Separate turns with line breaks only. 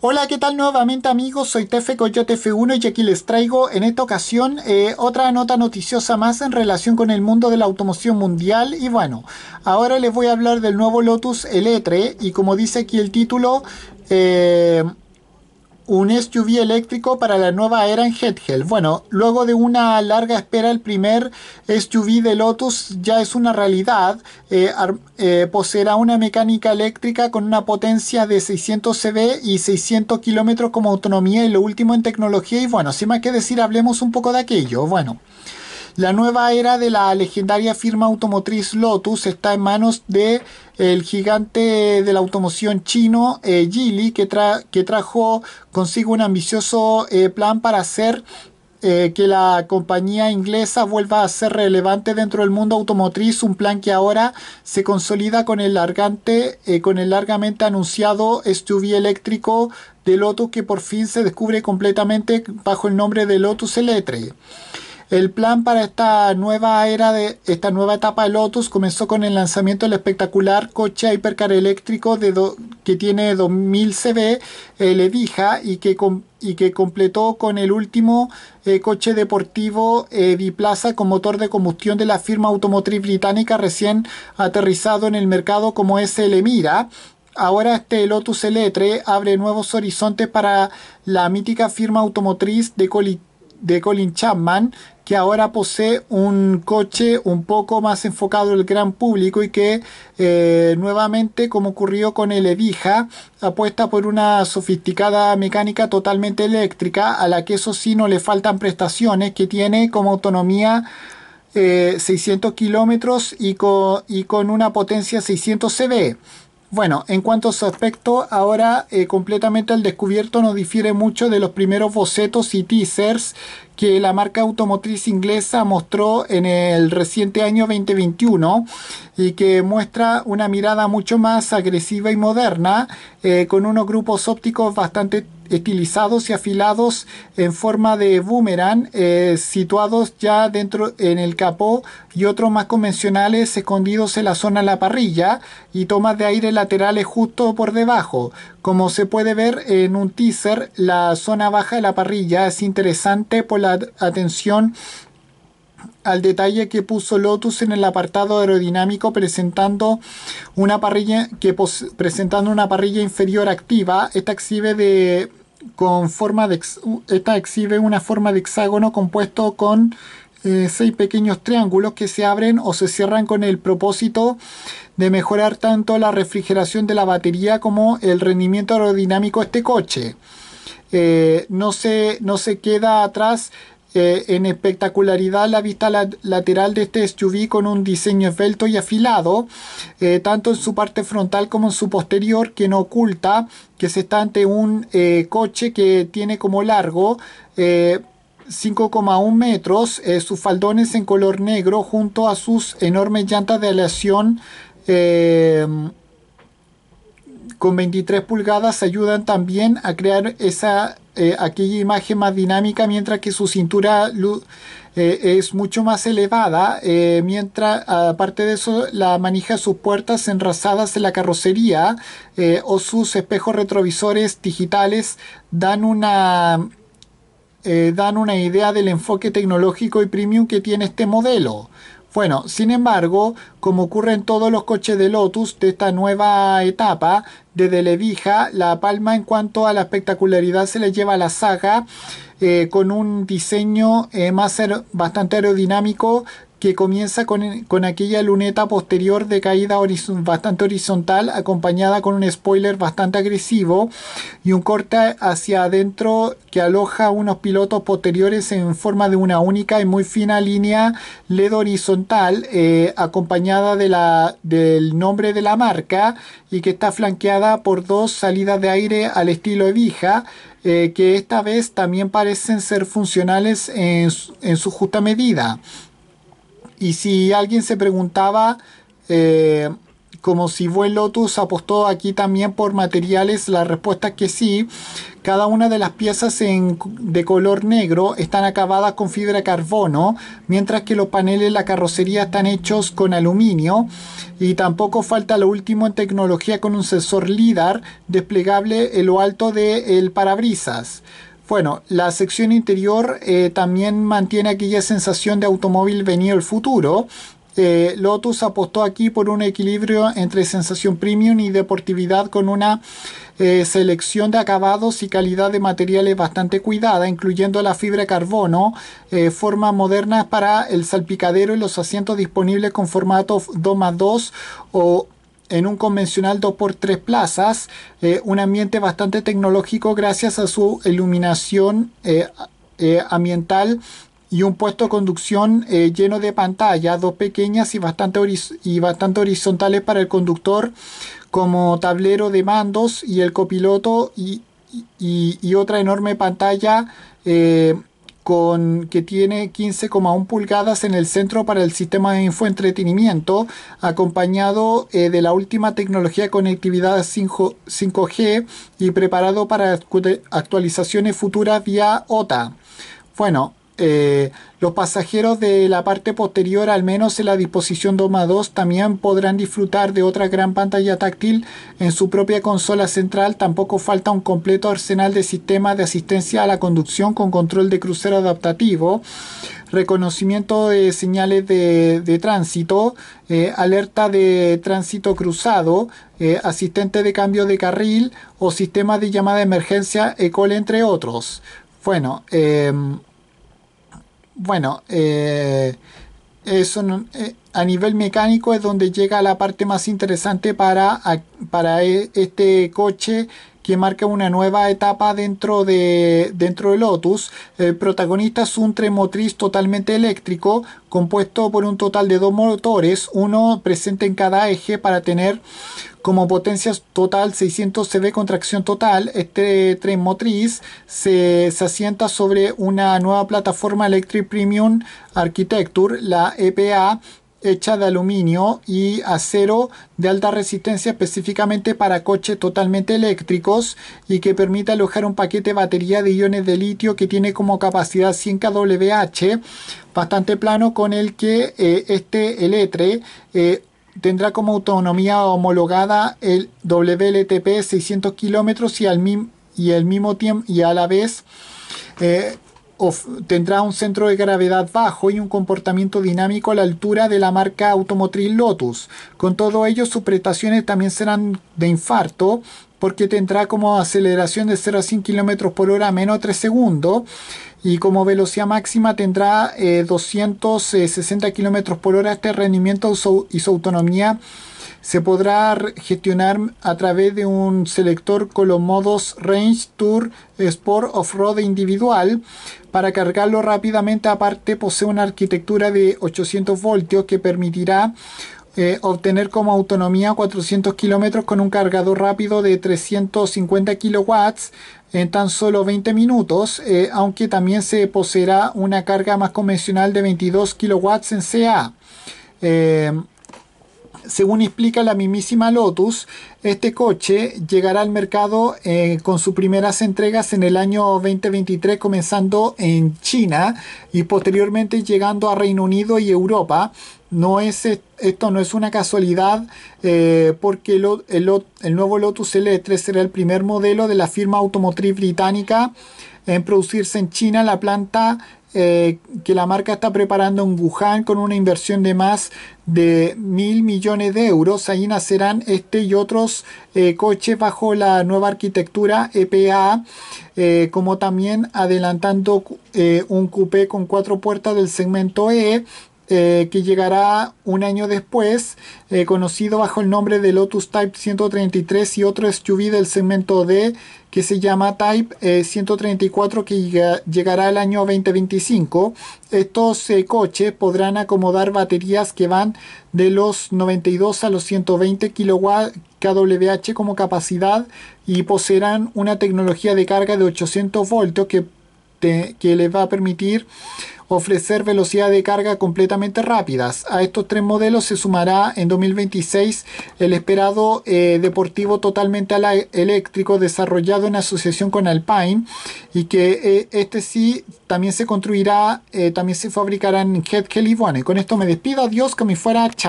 Hola, ¿qué tal nuevamente amigos? Soy Tefe Coyote F1 y aquí les traigo en esta ocasión eh, otra nota noticiosa más en relación con el mundo de la automoción mundial y bueno, ahora les voy a hablar del nuevo Lotus Eletre y como dice aquí el título... Eh, un SUV eléctrico para la nueva era en Headhell. Bueno, luego de una larga espera, el primer SUV de Lotus ya es una realidad. Eh, eh, poseerá una mecánica eléctrica con una potencia de 600 CV y 600 kilómetros como autonomía y lo último en tecnología. Y bueno, sin más que decir, hablemos un poco de aquello. Bueno. La nueva era de la legendaria firma automotriz Lotus está en manos de el gigante de la automoción chino eh, Geely que, que, trajo consigo un ambicioso eh, plan para hacer eh, que la compañía inglesa vuelva a ser relevante dentro del mundo automotriz, un plan que ahora se consolida con el largante, con el largamente anunciado SUV eléctrico de Lotus que por fin se descubre completamente bajo el nombre de Lotus Electric. El plan para esta nueva era de esta nueva etapa de Lotus comenzó con el lanzamiento del espectacular coche hipercar eléctrico de que tiene 2000 CV, el eh, Evija, y que, y que completó con el último eh, coche deportivo eh, biplaza con motor de combustión de la firma automotriz británica recién aterrizado en el mercado como es el Emira. Ahora este Lotus Eletre abre nuevos horizontes para la mítica firma automotriz de, de Colin Chapman, que ahora posee un coche un poco más enfocado al gran público y que eh, nuevamente, como ocurrió con el Evija, apuesta por una sofisticada mecánica totalmente eléctrica, a la que eso sí no le faltan prestaciones, que tiene como autonomía 600 eh, kilómetros y con, y con una potencia 600 CV. Bueno, en cuanto a su aspecto, ahora eh, completamente el descubierto no difiere mucho de los primeros bocetos y teasers que la marca automotriz inglesa mostró en el reciente año 2021 y que muestra una mirada mucho más agresiva y moderna eh, con unos grupos ópticos bastante estilizados y afilados en forma de boomerang, eh, situados ya dentro en el capó y otros más convencionales escondidos en la zona de la parrilla y tomas de aire laterales justo por debajo. Como se puede ver en un teaser, la zona baja de la parrilla es interesante por la atención al detalle que puso Lotus en el apartado aerodinámico presentando una parrilla que presentando una parrilla inferior activa esta exhibe de con forma de esta exhibe una forma de hexágono compuesto con eh, seis pequeños triángulos que se abren o se cierran con el propósito de mejorar tanto la refrigeración de la batería como el rendimiento aerodinámico de este coche. Eh, no, se, no se queda atrás en espectacularidad la vista lateral de este SUV con un diseño esbelto y afilado, eh, tanto en su parte frontal como en su posterior, que no oculta que se está ante un eh, coche que tiene como largo 5,1 eh, metros, sus faldones en color negro junto a sus enormes llantas de aleación con 23 pulgadas ayudan también a crear esa eh, aquella imagen más dinámica mientras que su cintura eh, es mucho más elevada eh, mientras aparte de eso la manija sus puertas enrasadas en la carrocería o sus espejos retrovisores digitales dan una dan una idea del enfoque tecnológico y premium que tiene este modelo bueno, sin embargo, como ocurre en todos los coches de Lotus de esta nueva etapa, desde Levija, La Palma en cuanto a la espectacularidad se le lleva a la saga eh, con un diseño eh, más bastante aerodinámico que comienza con, aquella luneta posterior de caída bastante horizontal, acompañada con un spoiler bastante agresivo y un corte hacia adentro que aloja unos pilotos posteriores en forma de una única y muy fina línea LED horizontal, eh, acompañada de la, del nombre de la marca y que está flanqueada por dos salidas de aire al estilo Evija. Eh, que esta vez también parecen ser funcionales en, en su justa medida. Y si alguien se preguntaba, eh, como si Buen Lotus apostó aquí también por materiales, la respuesta es que sí. Cada una de las piezas de color negro están acabadas con fibra de carbono, mientras que los paneles de la carrocería están hechos con aluminio. Y tampoco falta lo último en tecnología con un sensor LIDAR desplegable en lo alto del parabrisas. Bueno, la sección interior eh, también mantiene aquella sensación de automóvil venido el futuro. Eh, Lotus apostó aquí por un equilibrio entre sensación premium y deportividad con una eh, selección de acabados y calidad de materiales bastante cuidada, incluyendo la fibra de carbono, formas modernas para el salpicadero y los asientos disponibles con formato 2 más 2 o en un convencional 2x3 plazas, eh, un ambiente bastante tecnológico gracias a su iluminación eh, eh, ambiental y un puesto de conducción lleno de pantallas, dos pequeñas y bastante, y bastante horizontales para el conductor como tablero de mandos y el copiloto y, otra enorme pantalla que tiene 15,1 pulgadas en el centro para el sistema de infoentretenimiento, acompañado eh, de la última tecnología de conectividad 5, g y preparado para actualizaciones futuras vía OTA. Bueno, eh, los pasajeros de la parte posterior, al menos en la disposición Doma 2, también podrán disfrutar de otra gran pantalla táctil en su propia consola central. Tampoco falta un completo arsenal de sistemas de asistencia a la conducción con control de crucero adaptativo, reconocimiento de señales de, tránsito, eh, alerta de tránsito cruzado, eh, asistente de cambio de carril o sistema de llamada de emergencia ECOL, entre otros. Bueno, em, bueno, eh, eso eh, a nivel mecánico es donde llega la parte más interesante para, para e, este coche que marca una nueva etapa dentro de, dentro Lotus. El protagonista es un tren motriz totalmente eléctrico, compuesto por un total de dos motores, uno presente en cada eje para tener como potencia total 600 CV con tracción total, este tren motriz se, asienta sobre una nueva plataforma Electric Premium Architecture, la EPA, hecha de aluminio y acero de alta resistencia específicamente para coches totalmente eléctricos y que permite alojar un paquete de batería de iones de litio que tiene como capacidad 100 kWh bastante plano con el que eh, este Eletre eh, tendrá como autonomía homologada el WLTP 600 kilómetros y al mismo tiempo y a la vez eh, tendrá un centro de gravedad bajo y un comportamiento dinámico a la altura de la marca automotriz Lotus. Con todo ello, sus prestaciones también serán de infarto porque tendrá como aceleración de 0 a 100 km por hora menos 3 segundos y como velocidad máxima tendrá 260 eh, eh, km por hora este rendimiento y su autonomía se podrá gestionar a través de un selector con los modos Range Tour Sport Off-Road individual. Para cargarlo rápidamente, aparte posee una arquitectura de 800 voltios que permitirá eh, obtener como autonomía 400 kilómetros con un cargador rápido de 350 kilowatts en tan solo 20 minutos, eh, aunque también se poseerá una carga más convencional de 22 kilowatts en CA. Eh, según explica la mismísima Lotus, este coche llegará al mercado eh, con sus primeras entregas en el año 2023, comenzando en China y posteriormente llegando a Reino Unido y Europa. No es, esto no es una casualidad eh, porque el, nuevo Lotus l será el primer modelo de la firma automotriz británica en producirse en China la planta eh, que la marca está preparando en Wuhan con una inversión de más de mil millones de euros. Ahí nacerán este y otros eh, coches bajo la nueva arquitectura EPA, eh, como también adelantando un coupé con cuatro puertas del segmento E, eh, que llegará un año después, eh, conocido bajo el nombre de Lotus Type 133 y otro SUV del segmento D que se llama Type 134 eh, que llegará el año 2025. Estos coches podrán acomodar baterías que van de los 92 a los 120 kWh como capacidad y poseerán una tecnología de carga de 800 voltios que que les va a permitir ofrecer velocidad de carga completamente rápidas. A estos tres modelos se sumará en 2026 el esperado eh, deportivo totalmente eléctrico desarrollado en asociación con Alpine y que eh, este sí también se construirá, eh, también se fabricará en Head Kelly y con esto me despido, adiós, que me fuera, chao.